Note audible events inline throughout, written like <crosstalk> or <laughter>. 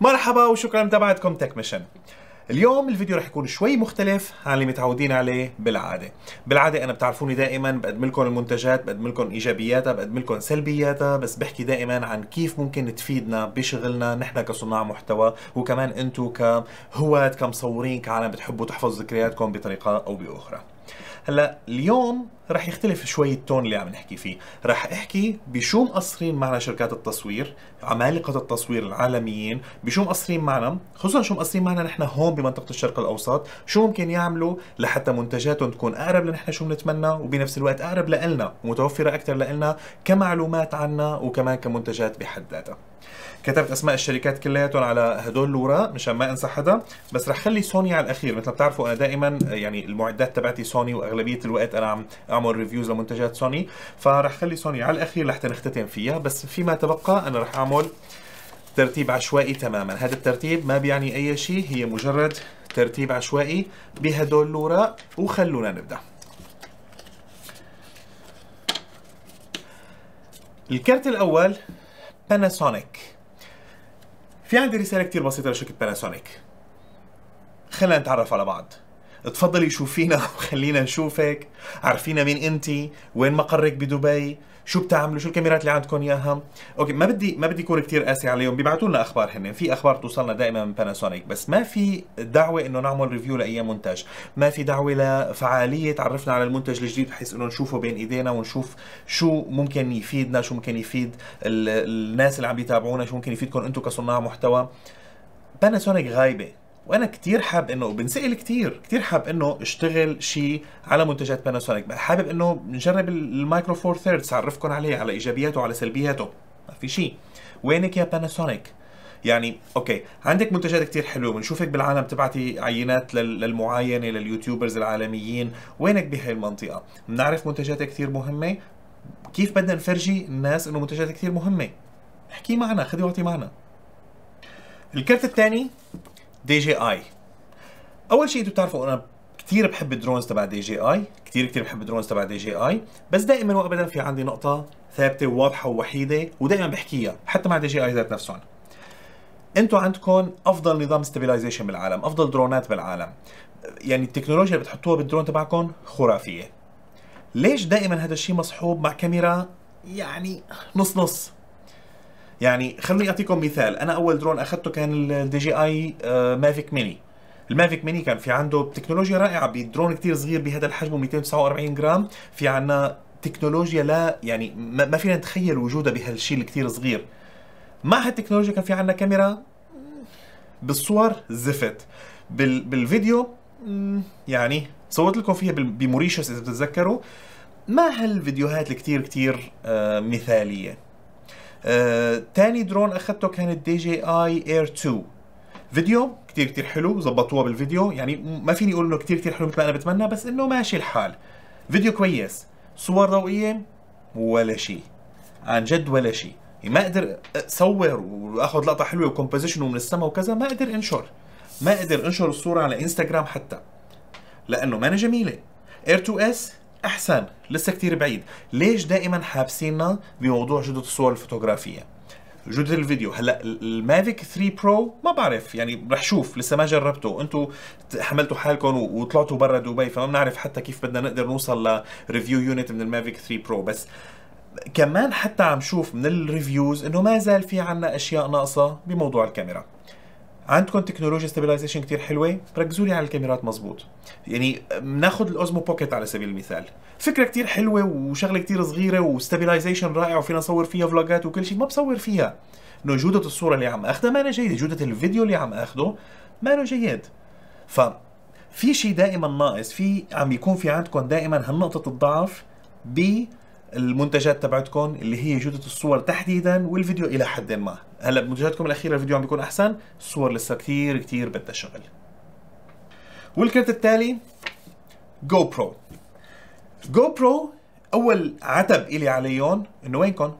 مرحبا وشكرا لمتابعتكم تك ميشن اليوم الفيديو رح يكون شوي مختلف عن اللي متعودين عليه بالعادة بالعادة أنا بتعرفوني دائما بقدم لكم المنتجات بقدم لكم إيجابياتها بقدم لكم سلبياتها بس بحكي دائما عن كيف ممكن تفيدنا بشغلنا نحن كصناع محتوى وكمان انتم كهواة كمصورين كعالم بتحبوا تحفظوا ذكرياتكم بطريقة أو بأخرى هلا اليوم رح يختلف شوي التون اللي عم نحكي فيه رح احكي بشو مقصرين معنا شركات التصوير عمالقة التصوير العالميين بشو مقصرين معنا خصوصا شو مقصرين معنا نحن هون بمنطقة الشرق الأوسط شو ممكن يعملوا لحتى منتجاتهم تكون أقرب لنحن شو بنتمنى وبنفس الوقت أقرب لإلنا ومتوفرة أكثر لإلنا كمعلومات عنا وكمان كمنتجات بحد ذاتها كتبت اسماء الشركات كلياتهم على هدول الوراق مشان ما انسى حدا بس رح خلي سوني على الاخير مثل ما بتعرفوا انا دائما يعني المعدات تبعتي سوني واغلبيه الوقت انا عم اعمل ريفيوز لمنتجات سوني فرح خلي سوني على الاخير لحتى نختتم فيها بس فيما تبقى انا رح اعمل ترتيب عشوائي تماما هذا الترتيب ما بيعني اي شيء هي مجرد ترتيب عشوائي بهدول الوراق وخلونا نبدأ الكرت الأول باناسونيك في عندي رسالة كتير بسيطة لشركة باناسونيك خلينا نتعرف على بعض اتفضلي شوفينا <laughs> وخلينا نشوفك عرفينا مين انت وين مقرك بدبي شو بتعملوا شو الكاميرات اللي عندكم اياها اوكي ما بدي ما بدي اكون كثير قاسي عليهم بيبعتوا لنا اخبار هن في اخبار توصلنا دائما من باناسونيك بس ما في دعوه انه نعمل ريفيو لاي منتج ما في دعوه لفعاليه تعرفنا على المنتج الجديد بحيث انه نشوفه بين ايدينا ونشوف شو ممكن يفيدنا شو ممكن يفيد الناس اللي عم بيتابعونا شو ممكن يفيدكم انتم كصناع محتوى باناسونيك غايبه وانا كتير حابب انه بنسال كتير كتير حابب انه اشتغل شيء على منتجات باناسونيك حابب انه نجرب المايكرو فور ثيردز اعرفكم عليه على ايجابياته وعلى سلبياته ما في شيء وينك يا باناسونيك يعني اوكي عندك منتجات كتير حلوه بنشوفك بالعالم تبعتي عينات للمعاينه لليوتيوبرز العالميين وينك بهي المنطقه بنعرف منتجاتك كتير مهمه كيف بدنا نفرجي الناس انه منتجاتك كتير مهمه احكي معنا خذي وقتي معنا الكرت الثاني دي جي اي اول شيء انتم بتعرفوا انا كثير بحب الدرونز تبع دي جي اي كثير كثير بحب الدرونز تبع دي جي اي بس دائما وابدا في عندي نقطه ثابته وواضحه ووحيده ودائما بحكيها حتى مع دي جي اي ذات نفسهم انتم عندكم افضل نظام ستابلايزيشن بالعالم افضل درونات بالعالم يعني التكنولوجيا اللي بتحطوها بالدرون تبعكم خرافيه ليش دائما هذا الشيء مصحوب مع كاميرا يعني نص نص يعني خليني اعطيكم مثال انا اول درون اخذته كان الدي جي اي آه، مافيك ميني المافيك ميني كان في عنده تكنولوجيا رائعه بدرون كثير صغير بهذا الحجم 249 جرام في عنا تكنولوجيا لا يعني ما فينا نتخيل وجودها بهالشيء الكثير صغير مع هالتكنولوجيا كان في عنا كاميرا بالصور زفت بال بالفيديو يعني صورت لكم فيها بموريشيوس اذا بتتذكروا ما هالفيديوهات الكتير كتير آه، مثاليه آه، تاني درون اخذته كانت دي جي اي اير 2 فيديو كتير كتير حلو زبطوها بالفيديو يعني ما فيني اقول انه كتير كتير حلو مثل ما انا بتمنى بس انه ماشي الحال فيديو كويس صور ضوئيه ولا شيء عن جد ولا شيء يعني ما اقدر اصور واخذ لقطه حلوه وكومبوزيشن ومن السما وكذا ما اقدر انشر ما اقدر انشر الصوره على انستغرام حتى لانه ما انا جميله اير 2 اس احسن لسه كتير بعيد ليش دائما حابسيننا بموضوع جوده الصور الفوتوغرافيه جوده الفيديو هلا المافيك 3 برو ما بعرف يعني رح شوف لسه ما جربته انتم حملتوا حالكم وطلعتوا برا دبي فما بنعرف حتى كيف بدنا نقدر نوصل لريفيو يونت من المافيك 3 برو بس كمان حتى عم شوف من الريفيوز انه ما زال في عنا اشياء ناقصه بموضوع الكاميرا عندكم تكنولوجيا ستابلايزيشن كتير حلوه ركزوا لي على الكاميرات مزبوط يعني بناخذ الاوزمو بوكيت على سبيل المثال فكره كتير حلوه وشغله كتير صغيره وستابلايزيشن رائع وفينا نصور فيها فلوجات وكل شيء ما بصور فيها انه جوده الصوره اللي عم اخذها ما أنا جيده جوده الفيديو اللي عم اخذه ما أنا جيد ف في شيء دائما ناقص في عم يكون في عندكم دائما هالنقطه الضعف ب المنتجات تبعتكم اللي هي جوده الصور تحديدا والفيديو الى حد ما هلا بمنتجاتكم الاخيره الفيديو عم بيكون احسن الصور لسه كثير كثير بدها شغل والكرت التالي جو برو جو برو اول عتب الي عليهم انه وينكم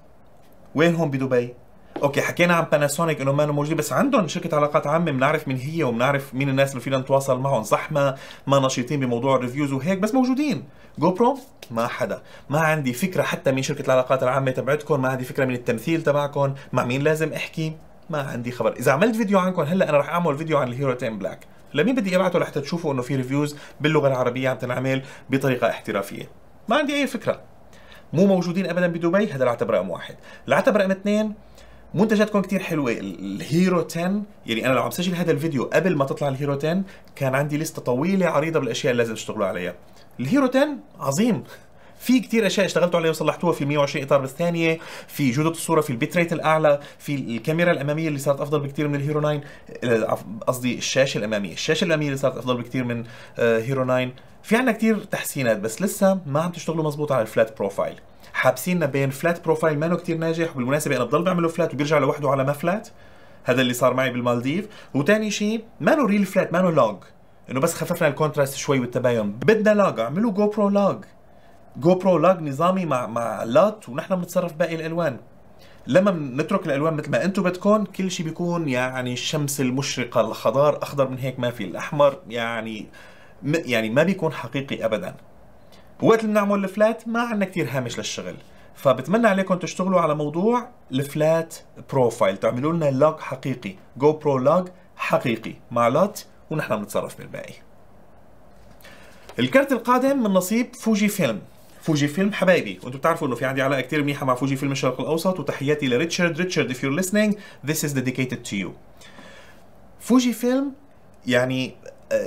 وينهم بدبي اوكي حكينا عن باناسونيك انه ما موجودين بس عندهم شركه علاقات عامه بنعرف مين هي وبنعرف مين الناس اللي فينا نتواصل معهم صح ما ما نشيطين بموضوع الريفيوز وهيك بس موجودين جو برو ما حدا ما عندي فكره حتى من شركه العلاقات العامه تبعتكم ما عندي فكره من التمثيل تبعكم مع مين لازم احكي ما عندي خبر اذا عملت فيديو عنكم هلا انا رح اعمل فيديو عن الهيرو تيم بلاك لمين بدي ابعته لحتى تشوفوا انه في ريفيوز باللغه العربيه عم تنعمل بطريقه احترافيه ما عندي اي فكره مو موجودين ابدا بدبي هذا العتب رقم واحد العتب رقم اثنين منتجاتكم كثير كتير حلوه الهيرو 10 يعني انا لو عم سجل هذا الفيديو قبل ما تطلع الهيرو 10 كان عندي لسته طويله عريضه بالاشياء اللي لازم اشتغلوا عليها الهيرو 10 عظيم في كتير اشياء اشتغلتوا عليها وصلحتوها في 120 اطار بالثانيه في جوده الصوره في البيت ريت الاعلى في الكاميرا الاماميه اللي صارت افضل بكتير من الهيرو 9 قصدي الشاشه الاماميه الشاشه الاماميه اللي صارت افضل بكتير من هيرو آه، 9 في عندنا كتير تحسينات بس لسه ما عم تشتغلوا مزبوط على الفلات بروفايل حابسيننا بين فلات بروفايل مانو كتير ناجح وبالمناسبه انا بضل بعمله فلات وبيرجع لوحده على ما فلات هذا اللي صار معي بالمالديف وثاني شيء مانو ريل فلات مانو لوج انه بس خففنا الكونتراست شوي والتباين بدنا لوج اعملوا جو برو لوج جو برو لوج نظامي مع مع لات ونحن بنتصرف باقي الالوان لما نترك الالوان مثل ما انتم بدكم كل شيء بيكون يعني الشمس المشرقه الخضار اخضر من هيك ما في الاحمر يعني يعني ما بيكون حقيقي ابدا وقت اللي بنعمل الفلات ما عندنا كثير هامش للشغل فبتمنى عليكم تشتغلوا على موضوع الفلات بروفايل تعملوا لنا لوج حقيقي جو برو لوج حقيقي مع لوت ونحن بنتصرف بالباقي الكرت القادم من نصيب فوجي فيلم فوجي فيلم حبايبي وانتم بتعرفوا انه في عندي علاقه كثير منيحه مع فوجي فيلم الشرق الاوسط وتحياتي لريتشارد ريتشارد يو ار listening ذيس از ديديكيتد تو يو فوجي فيلم يعني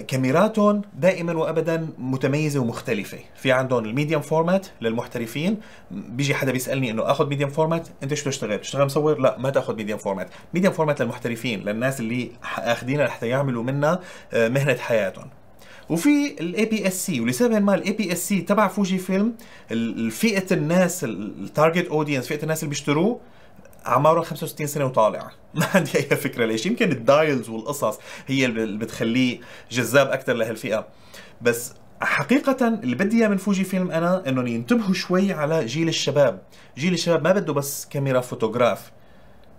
كاميراتهم دائما وابدا متميزه ومختلفه في عندهم الميديم فورمات للمحترفين بيجي حدا بيسالني انه اخذ ميديم فورمات انت شو بتشتغل بتشتغل مصور لا ما تاخذ ميديم فورمات ميديم فورمات للمحترفين للناس اللي اخذينها لحتى يعملوا منها آه، مهنه حياتهم وفي الاي بي اس سي ولسبب ما الاي بي اس سي تبع فوجي فيلم فئه الناس التارجت اودينس فئه الناس اللي بيشتروه اعماره 65 سنه وطالع <laughs> ما عندي اي فكره ليش يمكن الدايلز والقصص هي اللي بتخليه جذاب اكثر لهالفئه بس حقيقة اللي بدي اياه من فوجي فيلم انا انهم ينتبهوا شوي على جيل الشباب، جيل الشباب ما بده بس كاميرا فوتوغراف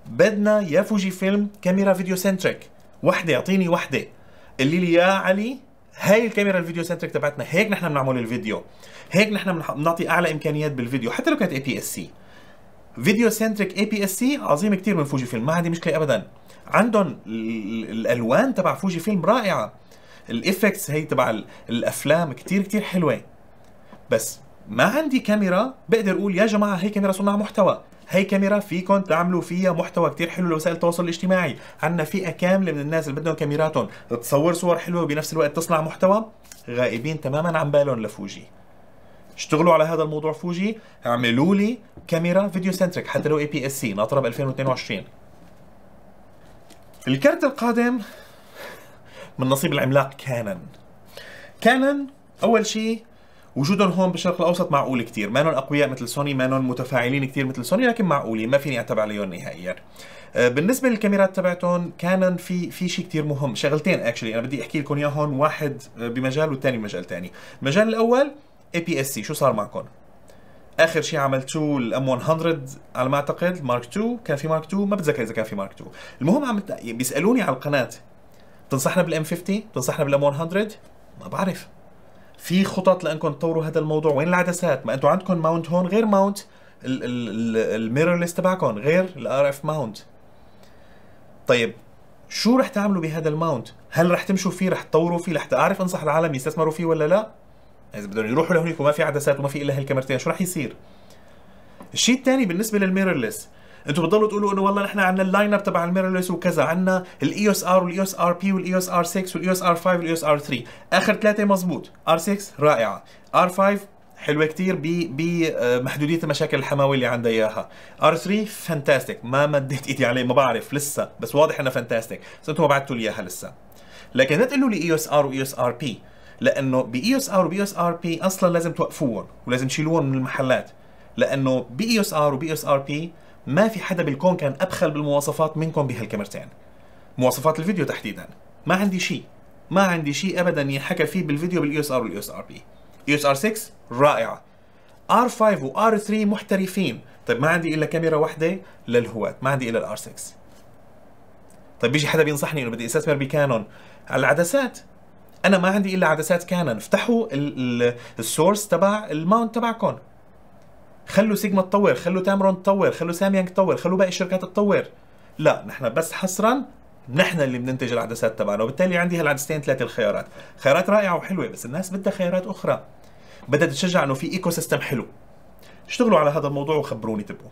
بدنا يا فوجي فيلم كاميرا فيديو سنتريك، وحدة اعطيني وحدة اللي لي يا علي هاي الكاميرا الفيديو سنتريك تبعتنا هيك نحن بنعمل الفيديو هيك نحن بنعطي اعلى امكانيات بالفيديو حتى لو كانت اي بي اس سي فيديو سنتريك اي بي اس سي عظيم كتير من فوجي فيلم ما عندي مشكله ابدا عندهم الالوان تبع فوجي فيلم رائعه الافكتس هي تبع الافلام كتير كتير حلوه بس ما عندي كاميرا بقدر اقول يا جماعه هي كاميرا صناع محتوى هي كاميرا فيكم تعملوا فيها محتوى كتير حلو لوسائل التواصل الاجتماعي عندنا فئه كامله من الناس اللي بدهم كاميراتهم تصور صور حلوه وبنفس الوقت تصنع محتوى غائبين تماما عن بالهم لفوجي اشتغلوا على هذا الموضوع فوجي اعملوا لي كاميرا فيديو سنتريك حتى لو اي بي اس سي ناطره ب 2022 الكارت القادم من نصيب العملاق كانن كانن اول شيء وجودهم هون بالشرق الاوسط معقول كثير مانن اقوياء مثل سوني مانن متفاعلين كثير مثل سوني لكن معقولين ما فيني اتبع عليهم نهائيا آه، بالنسبه للكاميرات تبعتهم كانن في في شيء كثير مهم شغلتين اكشلي انا بدي احكي لكم اياهم واحد آه، بمجال والثاني بمجال ثاني المجال الاول اي بي اس سي شو صار معكم اخر شيء عملتوه الام 100 على ما اعتقد المارك 2 كان في مارك 2 ما بتذكر اذا كان في مارك 2 المهم عم يعني بيسالوني على القناه بتنصحنا بالام 50 بتنصحنا بالام 100 ما بعرف في خطط لانكم تطوروا هذا الموضوع وين العدسات ما انتم عندكم ماونت هون غير ماونت الميرورليس تبعكم غير الار اف ماونت طيب شو رح تعملوا بهذا الماونت هل رح تمشوا فيه رح تطوروا فيه لحتى اعرف انصح العالم يستثمروا فيه ولا لا اذا بدهم يروحوا لهونيك وما في عدسات وما في الا هالكاميرتين شو راح يصير؟ الشيء الثاني بالنسبه للميرورلس انتم بتضلوا تقولوا انه والله نحن عندنا اللاين اب تبع الميرورلس وكذا عندنا الاي اس ار والاي اس ار بي والاي اس ار 6 والاي اس ار 5 والاي اس ار 3 اخر ثلاثه مضبوط ار 6 رائعه ار 5 حلوه كثير بمحدوديه آه، المشاكل الحماوي اللي عندها اياها ار 3 فانتاستيك ما مديت ايدي عليه ما بعرف لسه بس واضح انه فانتاستيك بس انتم ما بعتوا لي اياها لسه لكن لا تقولوا لي اي اس ار واي اس ار بي لانه باي اس ار وبي اس ار بي اصلا لازم توقفوهم ولازم تشيلوهم من المحلات لانه باي اس ار وبي اس ار بي ما في حدا بالكون كان ابخل بالمواصفات منكم بهالكاميرتين مواصفات الفيديو تحديدا ما عندي شيء ما عندي شيء ابدا ينحكى فيه بالفيديو بالاي اس ار والاي اس ار بي اي اس ار 6 رائعه ار 5 وار 3 محترفين طيب ما عندي الا كاميرا واحده للهواة ما عندي الا الار 6 طيب بيجي حدا بينصحني انه بدي استثمر بكانون على العدسات انا ما عندي الا عدسات كانن افتحوا السورس تبع الماونت تبعكم خلوا سيجما تطور خلوا تامرون تطور خلوا ساميانج تطور خلوا باقي الشركات تطور لا نحن بس حصرا نحن اللي بننتج العدسات تبعنا وبالتالي عندي هالعدستين ثلاثه الخيارات خيارات رائعه وحلوه بس الناس بدها خيارات اخرى بدها تشجع انه في ايكو سيستم حلو اشتغلوا على هذا الموضوع وخبروني تبقوا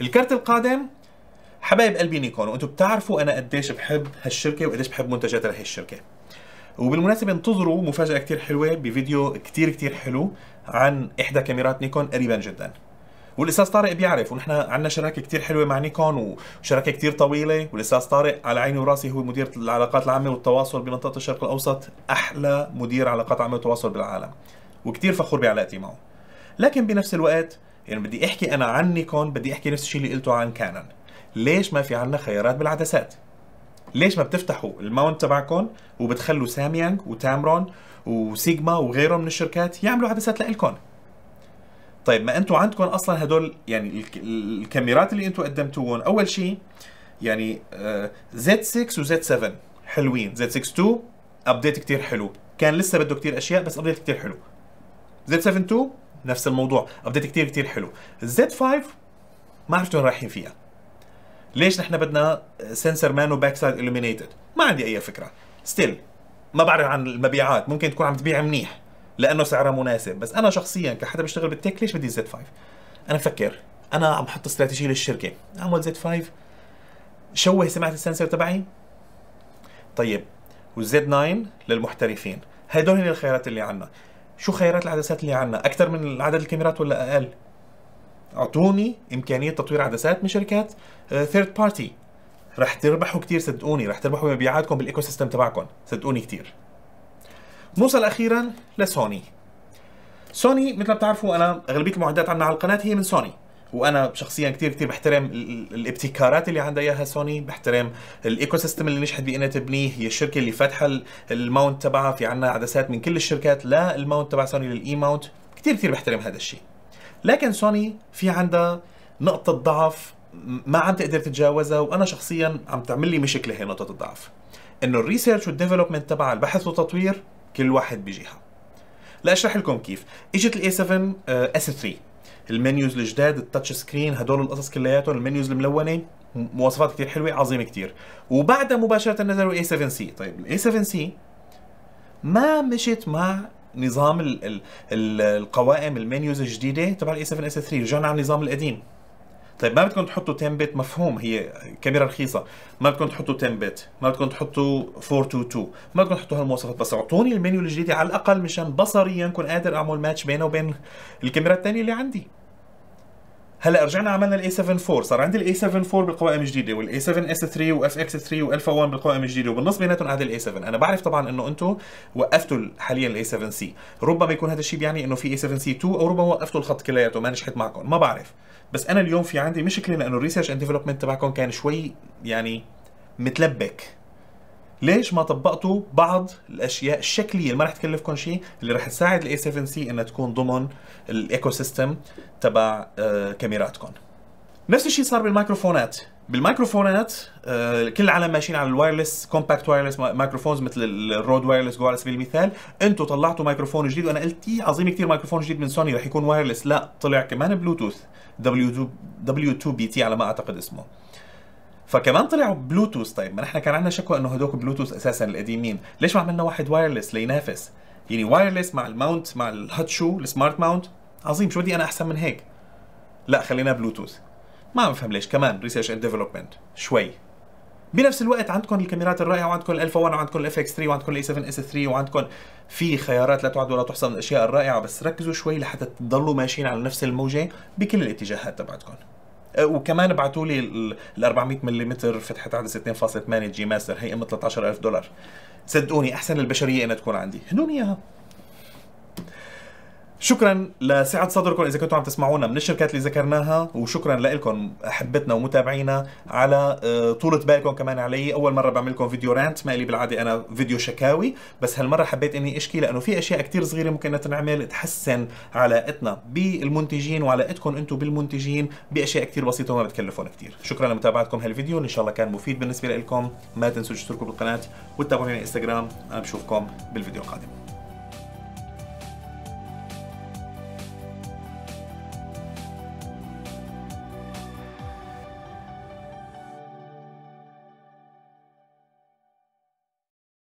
الكرت القادم حبايب قلبي نيكون وانتم بتعرفوا انا قديش بحب هالشركه وقديش بحب منتجات لهي الشركه وبالمناسبة انتظروا مفاجأة كتير حلوة بفيديو كتير كتير حلو عن إحدى كاميرات نيكون قريبا جدا والأستاذ طارق بيعرف ونحن عندنا شراكة كتير حلوة مع نيكون وشراكة كتير طويلة والأستاذ طارق على عيني وراسي هو مدير العلاقات العامة والتواصل بمنطقة الشرق الأوسط أحلى مدير علاقات عامة وتواصل بالعالم وكتير فخور بعلاقتي معه لكن بنفس الوقت يعني بدي أحكي أنا عن نيكون بدي أحكي نفس الشيء اللي قلته عن كانون ليش ما في عنا خيارات بالعدسات ليش ما بتفتحوا الماونت تبعكم وبتخلوا ساميانج وتامرون وسيجما وغيرهم من الشركات يعملوا عدسات لإلكم طيب ما انتم عندكم اصلا هدول يعني الكاميرات اللي انتم قدمتوهم اول شيء يعني Z6 وزد 7 حلوين Z6 2 ابديت كتير حلو كان لسه بده كتير اشياء بس ابديت كتير حلو Z7 2 نفس الموضوع ابديت كتير كتير حلو Z5 ما عرفت وين رايحين فيها ليش نحن بدنا سنسر مان وباك سايد الومينيتد ما عندي اي فكره ستيل ما بعرف عن المبيعات ممكن تكون عم تبيع منيح لانه سعرها مناسب بس انا شخصيا كحدا بشتغل بالتك ليش بدي زد 5 انا بفكر انا عم بحط استراتيجيه للشركه اعمل زد 5 شوه سمعه السنسر تبعي طيب والزد 9 للمحترفين هدول هن الخيارات اللي عندنا شو خيارات العدسات اللي عندنا اكثر من عدد الكاميرات ولا اقل اعطوني امكانيه تطوير عدسات من شركات ثيرد آه، بارتي رح تربحوا كثير صدقوني رح تربحوا مبيعاتكم بالايكو سيستم تبعكم صدقوني كثير نوصل اخيرا لسوني سوني مثل ما بتعرفوا انا اغلبيه المعدات عندنا على القناه هي من سوني وانا شخصيا كثير كثير بحترم الابتكارات اللي عندها اياها سوني بحترم الايكو سيستم اللي نجحت بانها تبنيه هي الشركه اللي فاتحه الماونت تبعها في عندنا عدسات من كل الشركات لا الماونت تبع سوني للاي ماونت كثير كثير بحترم هذا الشيء لكن سوني في عندها نقطة ضعف ما عم تقدر تتجاوزها وانا شخصيا عم تعمل لي مشكله هي نقطه الضعف انه الريسيرش والديفلوبمنت تبع البحث والتطوير كل واحد بجهه لاشرح لكم كيف اجت الاي 7 اس 3 المنيوز الجداد التاتش سكرين هدول القصص كلياتهم المنيوز الملونه مواصفات كثير حلوه عظيمه كثير وبعدها مباشره نزلوا الاي 7 سي طيب الاي 7 سي ما مشت مع نظام الـ الـ الـ القوائم المنيوز الجديده تبع الاي 7 اس 3 رجعنا على النظام القديم طيب ما بدكم تحطوا 10 بت مفهوم هي كاميرا رخيصه ما بدكم تحطوا 10 بت ما بدكم تحطوا 422 ما بدكم تحطوا هالمواصفات بس اعطوني المنيو الجديد على الاقل مشان بصريا كون قادر اعمل ماتش بينه وبين الكاميرا الثانيه اللي عندي هلا رجعنا عملنا الاي 7 4 صار عندي الاي 7 4 بالقوائم الجديده والاي 7 اس 3 واف اكس 3 والفا 1 بالقوائم الجديده وبالنص بيناتهم قاعد الاي 7 انا بعرف طبعا انه انتم وقفتوا حاليا الاي 7 سي ربما يكون هذا الشيء بيعني انه في اي 7 سي 2 او ربما وقفتوا الخط كلياته ما نجحت معكم ما بعرف بس انا اليوم في عندي مشكله لانه الريسيرش اند ديفلوبمنت تبعكم كان شوي يعني متلبك ليش ما طبقتوا بعض الاشياء الشكليه اللي ما رح تكلفكم شيء اللي رح تساعد الاي 7 سي انها تكون ضمن الايكو سيستم تبع آه، كاميراتكم نفس الشيء صار بالميكروفونات بالميكروفونات آه، كل العالم ماشيين على الوايرلس كومباكت وايرلس مايكروفونز مثل الرود وايرلس جو على سبيل المثال انتم طلعتوا ميكروفون جديد وانا قلت يي إيه، عظيم كثير ميكروفون جديد من سوني رح يكون وايرلس لا طلع كمان بلوتوث دبليو 2 بي تي على ما اعتقد اسمه فكمان طلعوا بلوتوث طيب ما نحن كان عندنا شكوى انه هدوك بلوتوث اساسا القديمين ليش ما عملنا واحد وايرلس لينافس يعني وايرلس مع الماونت مع الهات شو السمارت ماونت عظيم شو بدي انا احسن من هيك لا خلينا بلوتوث ما عم بفهم ليش كمان ريسيرش اند ديفلوبمنت شوي بنفس الوقت عندكم الكاميرات الرائعه وعندكم الالفا 1 وعندكم الاف اكس 3 وعندكم الاي 7 اس 3 وعندكم في خيارات لا تعد ولا تحصى من الاشياء الرائعه بس ركزوا شوي لحتى تضلوا ماشيين على نفس الموجه بكل الاتجاهات تبعتكم أه، وكمان ابعتوا لي ال 400 ملم فتحه عدسه 2.8 جي ماستر هي قيمه 13000 دولار صدقوني احسن البشريه انها تكون عندي هنون اياها شكرا لسعة صدركم اذا كنتم عم تسمعونا من الشركات اللي ذكرناها وشكرا لكم احبتنا ومتابعينا على آه، طولة بالكم كمان علي اول مرة بعمل لكم فيديو رانت ما لي بالعادة انا فيديو شكاوي بس هالمرة حبيت اني اشكي لانه في اشياء كثير صغيرة ممكن تنعمل تحسن علاقتنا بالمنتجين وعلاقتكم انتم بالمنتجين باشياء كثير بسيطة وما بتكلفون كثير شكرا لمتابعتكم هالفيديو ان شاء الله كان مفيد بالنسبة لكم ما تنسوا تشتركوا بالقناة وتتابعوني على انستغرام انا بشوفكم بالفيديو القادم